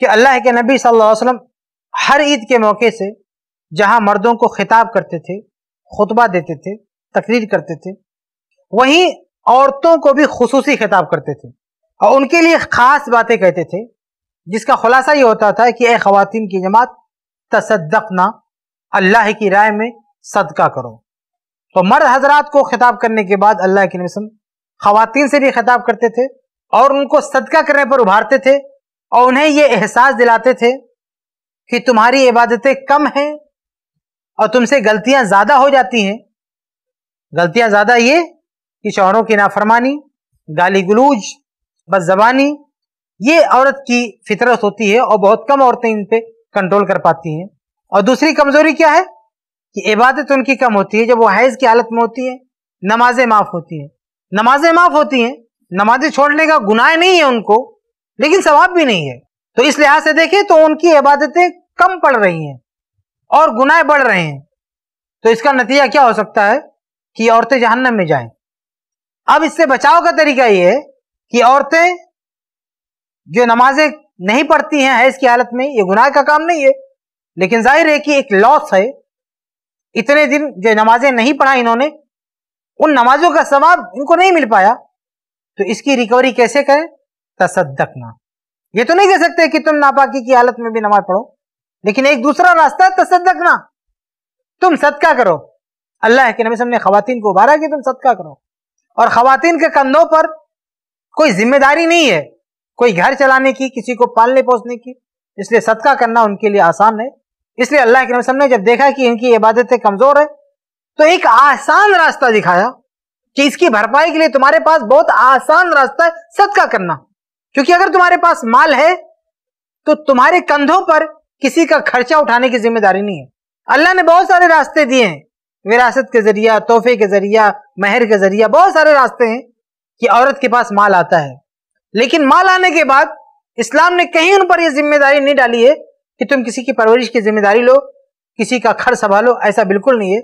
कि अल्लाह के नबी सल्लल्लाहु अलैहि वसल्लम हर ईद के मौके से जहां मर्दों को खिताब करते थे खुतबा देते थे तकरीर करते थे वहीं औरतों को भी खसूसी खिताब करते थे और उनके लिए ख़ास बातें कहते थे जिसका खुलासा ये होता था कि ए ख़वान की जमात तसदकना अल्लाह की राय में सदका करो तो मर्द हजरात को खिताब करने के बाद अल्लाह के नबी खवातीन से भी खिताब करते थे और उनको सदका करने पर उभारते थे और उन्हें ये एहसास दिलाते थे कि तुम्हारी इबादतें कम हैं और तुमसे गलतियां ज़्यादा हो जाती हैं गलतियां ज़्यादा ये कि शोहरों की नाफरमानी गाली गलूज बस जबानी ये औरत की फितरत होती है और बहुत कम औरतें इन पर कंट्रोल कर पाती हैं और दूसरी कमज़ोरी क्या है कि इबादत उनकी कम होती है जब वो हैज़ की हालत में होती है नमाजें माफ़ होती हैं नमाजें माफ़ होती हैं नमाजें छोड़ने का गुनाह नहीं है उनको लेकिन सवाब भी नहीं है तो इस लिहाज से देखें तो उनकी इबादतें कम पड़ रही हैं और गुनाह बढ़ रहे हैं तो इसका नतीजा क्या हो सकता है कि औरतें जहन्नम में जाएं अब इससे बचाव का तरीका यह है कि औरतें जो नमाजें नहीं पढ़ती हैं हैज की हालत में ये गुनाह का काम नहीं है लेकिन जाहिर है कि एक लॉस है इतने दिन जो नमाजें नहीं पढ़ा इन्होंने उन नमाजों का सवाब इनको नहीं मिल पाया तो इसकी रिकवरी कैसे करें तसदकना ये तो नहीं कह सकते कि तुम नापाकी की हालत में भी नमाज पढ़ो लेकिन एक दूसरा रास्ता है तसदकना ना तुम सदका करो अल्लाह के नबी ने खातन को उबारा कि तुम सदका करो और खातन के कंधों पर कोई जिम्मेदारी नहीं है कोई घर चलाने की किसी को पालने पोसने की इसलिए सदका करना उनके लिए आसान है इसलिए अल्लाह के नबी ने जब देखा कि इनकी इबादतें कमजोर है तो एक आसान रास्ता दिखाया कि इसकी भरपाई के लिए तुम्हारे पास बहुत आसान रास्ता है सदका करना क्योंकि अगर तुम्हारे पास माल है तो तुम्हारे कंधों पर किसी का खर्चा उठाने की जिम्मेदारी नहीं है अल्लाह ने बहुत सारे रास्ते दिए हैं विरासत के जरिया तोहफे के जरिया महर के जरिया बहुत सारे रास्ते हैं कि औरत के पास माल आता है लेकिन माल आने के बाद इस्लाम ने कहीं उन पर यह जिम्मेदारी नहीं डाली है कि तुम किसी की परवरिश की जिम्मेदारी लो किसी का खर्च संभालो ऐसा बिल्कुल नहीं है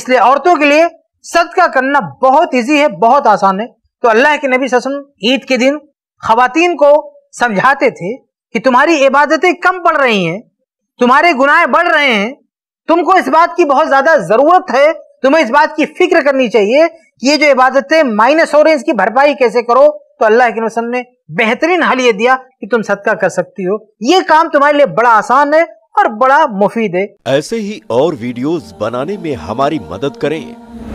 इसलिए औरतों के लिए सदका करना बहुत ईजी है बहुत आसान है तो अल्लाह के नबी ससम ईद के दिन खातन को समझाते थे कि तुम्हारी इबादतें कम पड़ रही हैं तुम्हारे गुनाह बढ़ रहे हैं तुमको इस बात की बहुत ज्यादा जरूरत है तुम्हें इस बात की फिक्र करनी चाहिए कि ये जो इबादतें माइनस हो रही इसकी भरपाई कैसे करो तो अल्लाह के वसम ने बेहतरीन हल ये दिया कि तुम सदका कर सकती हो ये काम तुम्हारे लिए बड़ा आसान है और बड़ा मुफीद है ऐसे ही और वीडियोस बनाने में हमारी मदद करें